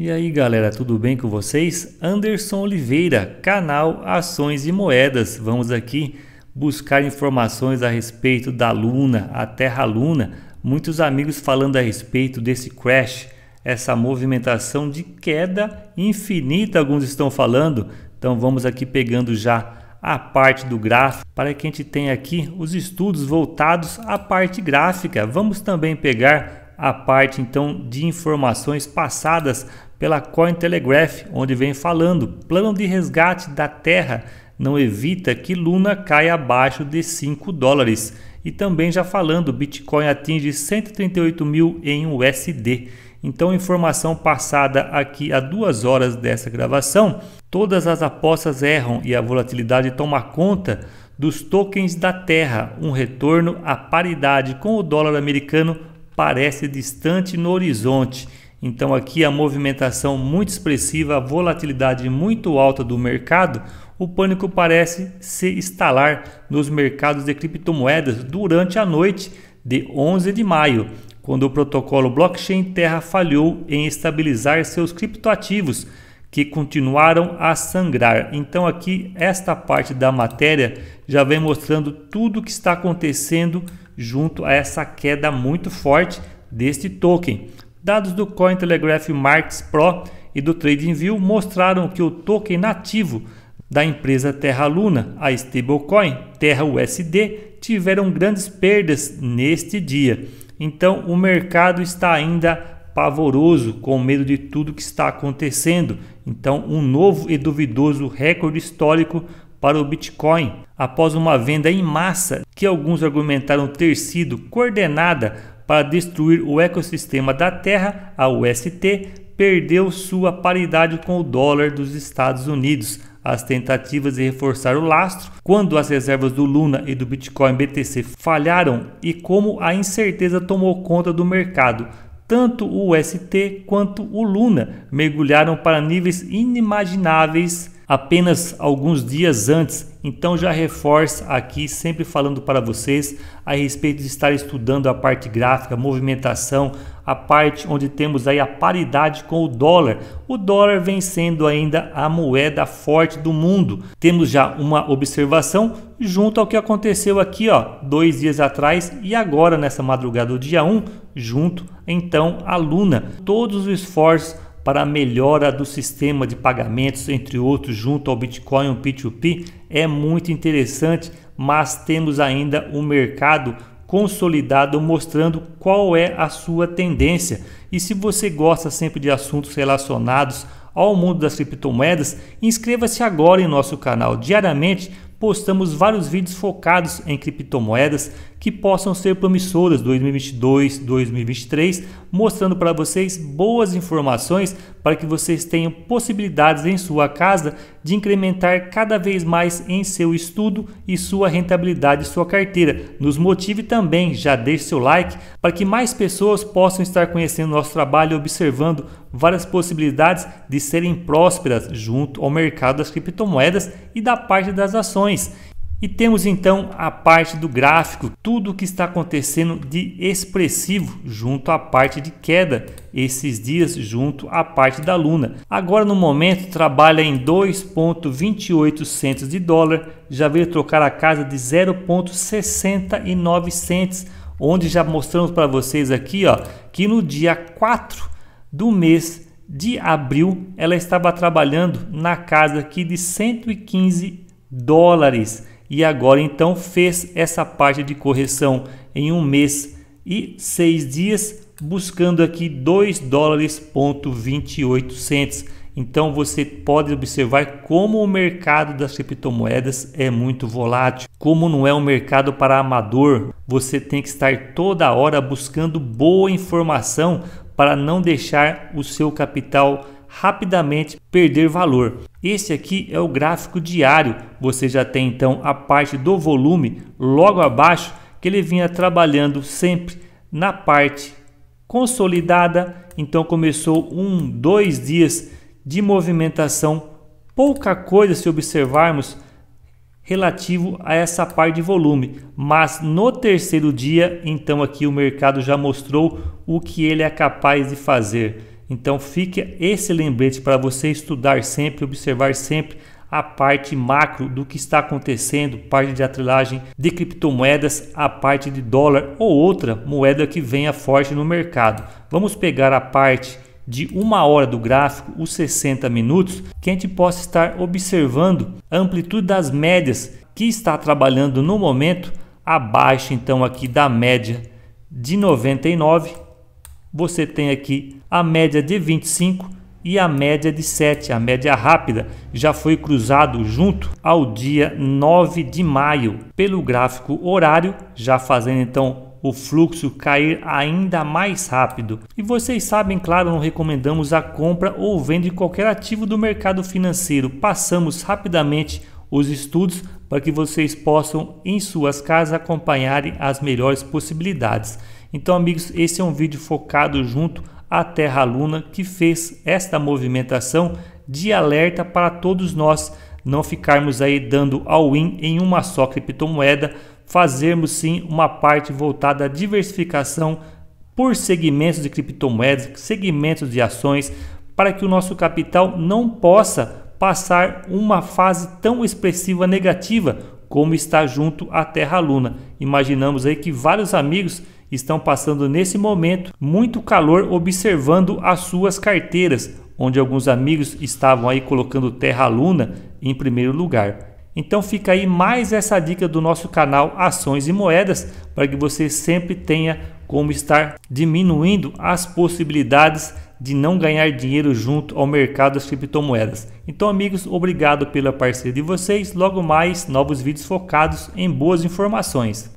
E aí galera, tudo bem com vocês? Anderson Oliveira, canal Ações e Moedas. Vamos aqui buscar informações a respeito da Luna, a Terra Luna. Muitos amigos falando a respeito desse crash, essa movimentação de queda infinita, alguns estão falando. Então vamos aqui pegando já a parte do gráfico para que a gente tenha aqui os estudos voltados à parte gráfica. Vamos também pegar a parte então de informações passadas pela Cointelegraph, onde vem falando: plano de resgate da Terra não evita que Luna caia abaixo de 5 dólares. E também já falando, Bitcoin atinge 138 mil em USD. Então, informação passada aqui a duas horas dessa gravação, todas as apostas erram e a volatilidade toma conta dos tokens da Terra. Um retorno à paridade com o dólar americano parece distante no horizonte. Então aqui a movimentação muito expressiva, a volatilidade muito alta do mercado, o pânico parece se instalar nos mercados de criptomoedas durante a noite de 11 de maio, quando o protocolo blockchain Terra falhou em estabilizar seus criptoativos, que continuaram a sangrar. Então aqui esta parte da matéria já vem mostrando tudo o que está acontecendo junto a essa queda muito forte deste token. Dados do Cointelegraph Markets Pro e do TradingView mostraram que o token nativo da empresa Terra Luna, a stablecoin Terra USD, tiveram grandes perdas neste dia. Então, o mercado está ainda pavoroso com medo de tudo que está acontecendo. Então, um novo e duvidoso recorde histórico para o Bitcoin, após uma venda em massa que alguns argumentaram ter sido coordenada para destruir o ecossistema da Terra, a UST, perdeu sua paridade com o dólar dos Estados Unidos. As tentativas de reforçar o lastro, quando as reservas do Luna e do Bitcoin BTC falharam e como a incerteza tomou conta do mercado, tanto o UST quanto o Luna mergulharam para níveis inimagináveis apenas alguns dias antes. Então já reforço aqui, sempre falando para vocês a respeito de estar estudando a parte gráfica, movimentação, a parte onde temos aí a paridade com o dólar. O dólar vem sendo ainda a moeda forte do mundo. Temos já uma observação junto ao que aconteceu aqui, ó, dois dias atrás e agora nessa madrugada do dia 1, junto então a Luna. Todos os esforços para a melhora do sistema de pagamentos, entre outros, junto ao Bitcoin P2P, é muito interessante, mas temos ainda o um mercado consolidado mostrando qual é a sua tendência. E se você gosta sempre de assuntos relacionados ao mundo das criptomoedas, inscreva-se agora em nosso canal diariamente postamos vários vídeos focados em criptomoedas que possam ser promissoras 2022, 2023, mostrando para vocês boas informações para que vocês tenham possibilidades em sua casa de incrementar cada vez mais em seu estudo e sua rentabilidade e sua carteira. Nos motive também, já deixe seu like para que mais pessoas possam estar conhecendo nosso trabalho e observando várias possibilidades de serem prósperas junto ao mercado das criptomoedas e da parte das ações. E temos então a parte do gráfico, tudo o que está acontecendo de expressivo junto à parte de queda esses dias junto à parte da Luna. Agora no momento trabalha em 2.28 centos de dólar, já veio trocar a casa de 0.69 centos, onde já mostramos para vocês aqui, ó, que no dia 4 do mês de abril ela estava trabalhando na casa aqui de 115 dólares e agora então fez essa parte de correção em um mês e seis dias, buscando aqui 2 dólares ponto 28 cents. Então você pode observar como o mercado das criptomoedas é muito volátil, como não é um mercado para amador. Você tem que estar toda hora buscando boa informação para não deixar o seu capital rapidamente perder valor. Esse aqui é o gráfico diário. Você já tem então a parte do volume logo abaixo que ele vinha trabalhando sempre na parte consolidada. Então começou um, dois dias de movimentação, pouca coisa se observarmos relativo a essa parte de volume, mas no terceiro dia, então aqui o mercado já mostrou o que ele é capaz de fazer. Então fica esse lembrete para você estudar sempre, observar sempre a parte macro do que está acontecendo, parte de atrilagem de criptomoedas, a parte de dólar ou outra moeda que venha forte no mercado. Vamos pegar a parte de uma hora do gráfico, os 60 minutos, que a gente possa estar observando a amplitude das médias que está trabalhando no momento abaixo então aqui da média de 99. Você tem aqui a média de 25 e a média de 7, a média rápida, já foi cruzado junto ao dia 9 de maio pelo gráfico horário, já fazendo então o fluxo cair ainda mais rápido. E vocês sabem, claro, não recomendamos a compra ou venda de qualquer ativo do mercado financeiro. Passamos rapidamente os estudos para que vocês possam em suas casas acompanharem as melhores possibilidades. Então, amigos, esse é um vídeo focado junto a Terra Luna, que fez esta movimentação de alerta para todos nós não ficarmos aí dando all-in em uma só criptomoeda, fazermos sim uma parte voltada à diversificação por segmentos de criptomoedas, segmentos de ações, para que o nosso capital não possa passar uma fase tão expressiva negativa como está junto à Terra Luna. Imaginamos aí que vários amigos estão passando nesse momento muito calor observando as suas carteiras, onde alguns amigos estavam aí colocando Terra Luna em primeiro lugar. Então fica aí mais essa dica do nosso canal Ações e Moedas para que você sempre tenha como estar diminuindo as possibilidades de não ganhar dinheiro junto ao mercado das criptomoedas. Então, amigos, obrigado pela parceria de vocês. Logo mais, novos vídeos focados em boas informações.